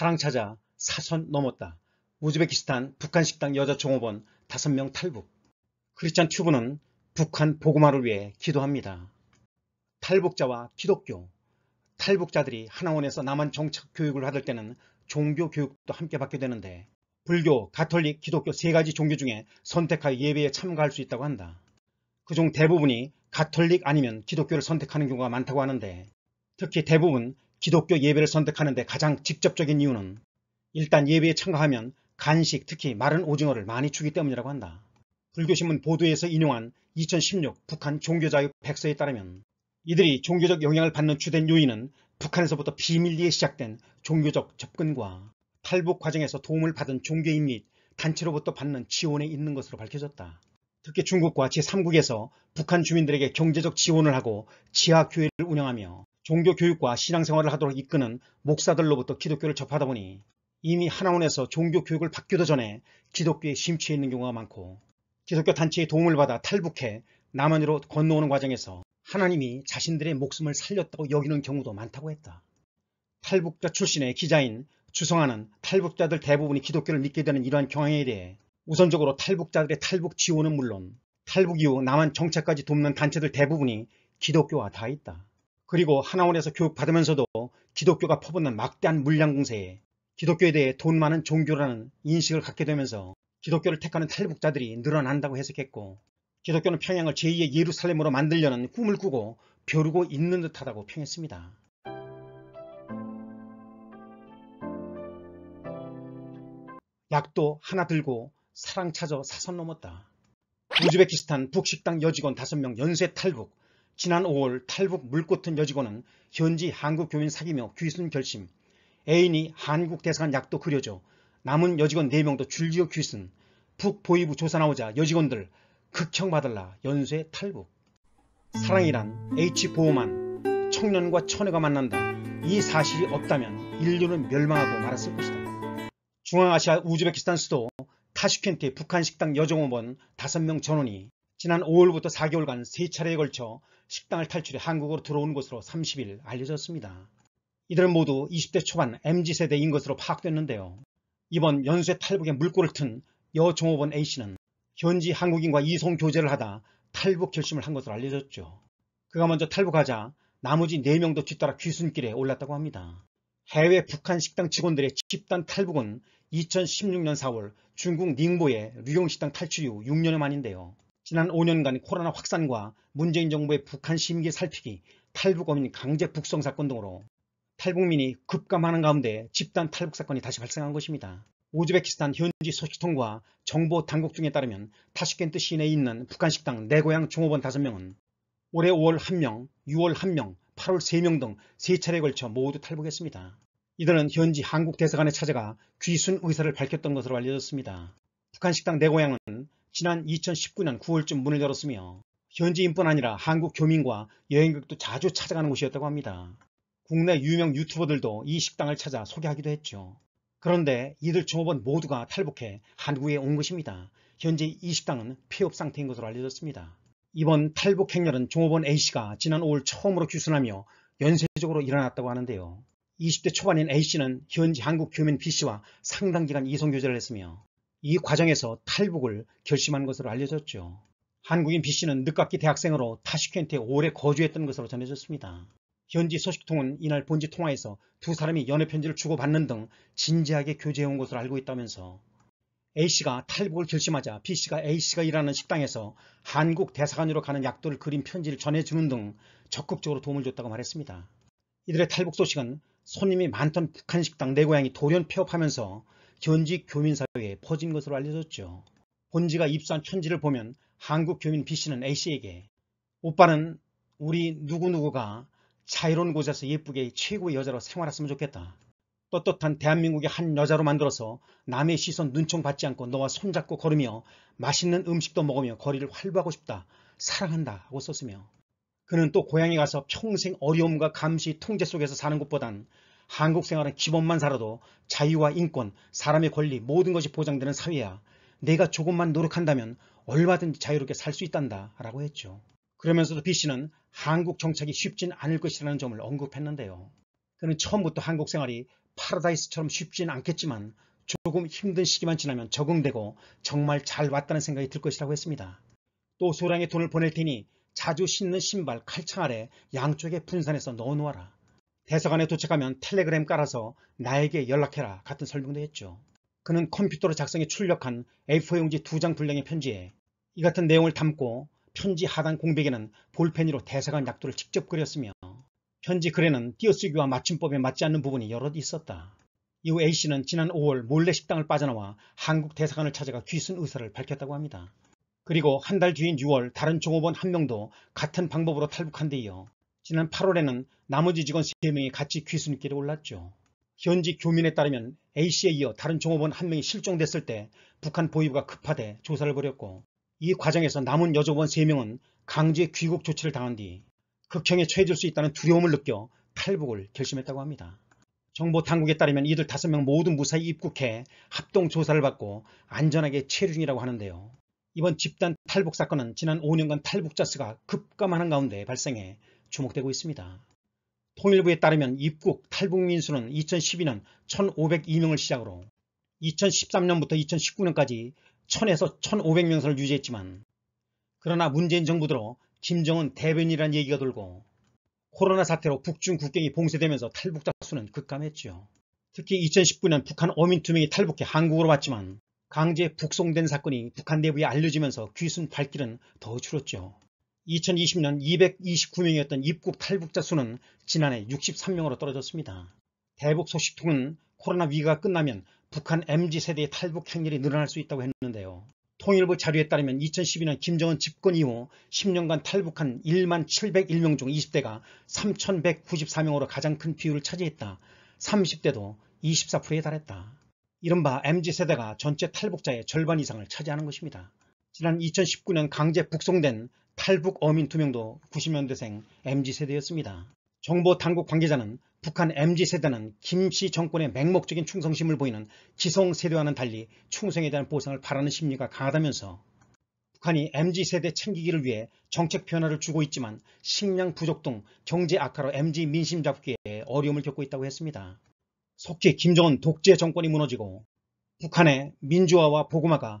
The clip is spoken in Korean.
사랑 찾아 사선 넘었다. 우즈베키스탄 북한 식당 여자 종업원 5명 탈북. 크리스찬 튜브는 북한 보고마를 위해 기도합니다. 탈북자와 기독교. 탈북자들이 하나원에서 남한 정착 교육을 받을 때는 종교 교육도 함께 받게 되는데 불교, 가톨릭, 기독교 세 가지 종교 중에 선택하여 예배에 참가할 수 있다고 한다. 그중 대부분이 가톨릭 아니면 기독교를 선택하는 경우가 많다고 하는데 특히 대부분 기독교 예배를 선택하는데 가장 직접적인 이유는 일단 예배에 참가하면 간식, 특히 마른 오징어를 많이 주기 때문이라고 한다. 불교신문 보도에서 인용한 2016 북한 종교자유 백서에 따르면 이들이 종교적 영향을 받는 주된 요인은 북한에서부터 비밀리에 시작된 종교적 접근과 탈북 과정에서 도움을 받은 종교인 및 단체로부터 받는 지원에 있는 것으로 밝혀졌다. 특히 중국과 제3국에서 북한 주민들에게 경제적 지원을 하고 지하교회를 운영하며 종교 교육과 신앙생활을 하도록 이끄는 목사들로부터 기독교를 접하다 보니 이미 하나원에서 종교 교육을 받기도 전에 기독교에 심취해 있는 경우가 많고 기독교 단체의 도움을 받아 탈북해 남한으로 건너오는 과정에서 하나님이 자신들의 목숨을 살렸다고 여기는 경우도 많다고 했다. 탈북자 출신의 기자인 주성아는 탈북자들 대부분이 기독교를 믿게 되는 이러한 경향에 대해 우선적으로 탈북자들의 탈북 지원은 물론 탈북 이후 남한 정착까지 돕는 단체들 대부분이 기독교와 다 있다. 그리고 하나원에서 교육받으면서도 기독교가 퍼붓는 막대한 물량 공세에 기독교에 대해 돈 많은 종교라는 인식을 갖게 되면서 기독교를 택하는 탈북자들이 늘어난다고 해석했고 기독교는 평양을 제2의 예루살렘으로 만들려는 꿈을 꾸고 벼르고 있는 듯하다고 평했습니다. 약도 하나 들고 사랑 찾아 사선 넘었다. 우즈베키스탄 북식당 여직원 5명 연쇄 탈북 지난 5월 탈북 물꽃은 여직원은 현지 한국교인 사귀며 귀순 결심, 애인이 한국대사관 약도 그려져 남은 여직원 4명도 줄지어 귀순, 북보위부 조사 나오자 여직원들 극청받을라 연쇄 탈북. 사랑이란 H보호만 청년과 처녀가 만난다. 이 사실이 없다면 인류는 멸망하고 말았을 것이다. 중앙아시아 우즈베키스탄 수도 타슈켄트의 북한 식당 여정업원 5명 전원이 지난 5월부터 4개월간 3차례에 걸쳐 식당을 탈출해 한국으로 들어온 것으로 30일 알려졌습니다. 이들은 모두 20대 초반 MZ세대인 것으로 파악됐는데요. 이번 연쇄 탈북에 물꼬를 튼 여종업원 A씨는 현지 한국인과 이송 교제를 하다 탈북 결심을 한 것으로 알려졌죠. 그가 먼저 탈북하자 나머지 4명도 뒤따라 귀순길에 올랐다고 합니다. 해외 북한 식당 직원들의 집단 탈북은 2016년 4월 중국 닝보의 류용식당 탈출 이후 6년 여 만인데요. 지난 5년간 코로나 확산과 문재인 정부의 북한 심기 살피기, 탈북어민 강제 북송 사건 등으로 탈북민이 급감하는 가운데 집단 탈북 사건이 다시 발생한 것입니다. 우즈베키스탄 현지 소식통과 정보 당국 중에 따르면 타슈켄트 시내에 있는 북한 식당 내고향 네 종업원 5명은 올해 5월 1명, 6월 1명, 8월 3명 등 3차례에 걸쳐 모두 탈북했습니다. 이들은 현지 한국 대사관에 찾아가 귀순 의사를 밝혔던 것으로 알려졌습니다. 북한 식당 내고향은 네 지난 2019년 9월쯤 문을 열었으며 현지인뿐 아니라 한국 교민과 여행객도 자주 찾아가는 곳이었다고 합니다. 국내 유명 유튜버들도 이 식당을 찾아 소개하기도 했죠. 그런데 이들 종업원 모두가 탈북해 한국에 온 것입니다. 현재 이 식당은 폐업 상태인 것으로 알려졌습니다. 이번 탈북 행렬은 종업원 A씨가 지난 5월 처음으로 귀순하며 연쇄적으로 일어났다고 하는데요. 20대 초반인 A씨는 현지 한국 교민 B씨와 상당 기간 이송교제를 했으며 이 과정에서 탈북을 결심한 것으로 알려졌죠. 한국인 B씨는 늦깎이 대학생으로 타시켄트에 오래 거주했던 것으로 전해졌습니다. 현지 소식통은 이날 본지 통화에서 두 사람이 연애편지를 주고받는 등 진지하게 교제해온 것으로 알고 있다면서 A씨가 탈북을 결심하자 B씨가 A씨가 일하는 식당에서 한국 대사관으로 가는 약도를 그린 편지를 전해주는 등 적극적으로 도움을 줬다고 말했습니다. 이들의 탈북 소식은 손님이 많던 북한 식당 내 고향이 돌연 폐업하면서 현직 교민사회에 퍼진 것으로 알려졌죠. 본지가 입수한 편지를 보면 한국 교민 B씨는 A씨에게 오빠는 우리 누구누구가 자이론 고자서 예쁘게 최고의 여자로 생활했으면 좋겠다. 떳떳한 대한민국의 한 여자로 만들어서 남의 시선 눈총 받지 않고 너와 손잡고 걸으며 맛있는 음식도 먹으며 거리를 활보하고 싶다. 사랑한다 하고 썼으며 그는 또 고향에 가서 평생 어려움과 감시 통제 속에서 사는 것보단 한국 생활은 기본만 살아도 자유와 인권, 사람의 권리 모든 것이 보장되는 사회야. 내가 조금만 노력한다면 얼마든지 자유롭게 살 수 있단다 라고 했죠. 그러면서도 B씨는 한국 정착이 쉽진 않을 것이라는 점을 언급했는데요. 그는 처음부터 한국 생활이 파라다이스처럼 쉽진 않겠지만 조금 힘든 시기만 지나면 적응되고 정말 잘 왔다는 생각이 들 것이라고 했습니다. 또 소량의 돈을 보낼 테니 자주 신는 신발 칼창 아래 양쪽에 분산해서 넣어놓아라. 대사관에 도착하면 텔레그램 깔아서 나에게 연락해라 같은 설명도 했죠. 그는 컴퓨터로 작성해 출력한 A4용지 두 장 분량의 편지에 이 같은 내용을 담고 편지 하단 공백에는 볼펜으로 대사관 약도를 직접 그렸으며 편지 글에는 띄어쓰기와 맞춤법에 맞지 않는 부분이 여럿 있었다. 이후 A씨는 지난 5월 몰래 식당을 빠져나와 한국 대사관을 찾아가 귀순 의사를 밝혔다고 합니다. 그리고 한 달 뒤인 6월 다른 종업원 한 명도 같은 방법으로 탈북한 데 이어 지난 8월에는 나머지 직원 3명이 같이 귀순길에 올랐죠. 현지 교민에 따르면 A씨에 이어 다른 종업원 한 명이 실종됐을 때 북한 보위부가 급하게 조사를 벌였고 이 과정에서 남은 여조원 3명은 강제 귀국 조치를 당한 뒤 극형에 처해질 수 있다는 두려움을 느껴 탈북을 결심했다고 합니다. 정보 당국에 따르면 이들 5명 모두 무사히 입국해 합동 조사를 받고 안전하게 체류 중이라고 하는데요. 이번 집단 탈북 사건은 지난 5년간 탈북자 수가 급감하는 가운데 발생해 주목되고 있습니다. 통일부에 따르면 입국 탈북민수는 2012년 1,502명을 시작으로 2013년부터 2019년까지 1000에서 1,500명 선을 유지했지만 그러나 문재인 정부 들어 김정은 대변이라는 얘기가 돌고 코로나 사태로 북중 국경이 봉쇄되면서 탈북자 수는 급감했죠. 특히 2019년 북한 어민 2명이 탈북해 한국으로 왔지만 강제 북송된 사건이 북한 내부에 알려지면서 귀순 발길은 더 줄었죠. 2020년 229명이었던 입국 탈북자 수는 지난해 63명으로 떨어졌습니다. 대북 소식통은 코로나 위기가 끝나면 북한 MZ세대의 탈북 행렬이 늘어날 수 있다고 했는데요. 통일부 자료에 따르면 2012년 김정은 집권 이후 10년간 탈북한 1만 701명 중 20대가 3,194명으로 가장 큰 비율을 차지했다. 30대도 24%에 달했다. 이른바 MZ세대가 전체 탈북자의 절반 이상을 차지하는 것입니다. 지난 2019년 강제 북송된 탈북 어민 2명도 90년대생 MZ세대였습니다. 정보 당국 관계자는 북한 MZ세대는 김씨 정권의 맹목적인 충성심을 보이는 지성세대와는 달리 충성에 대한 보상을 바라는 심리가 강하다면서 북한이 MZ세대 챙기기를 위해 정책 변화를 주고 있지만 식량 부족 등 경제 악화로 MZ 민심 잡기에 어려움을 겪고 있다고 했습니다. 속히 김정은 독재 정권이 무너지고 북한의 민주화와 보고마가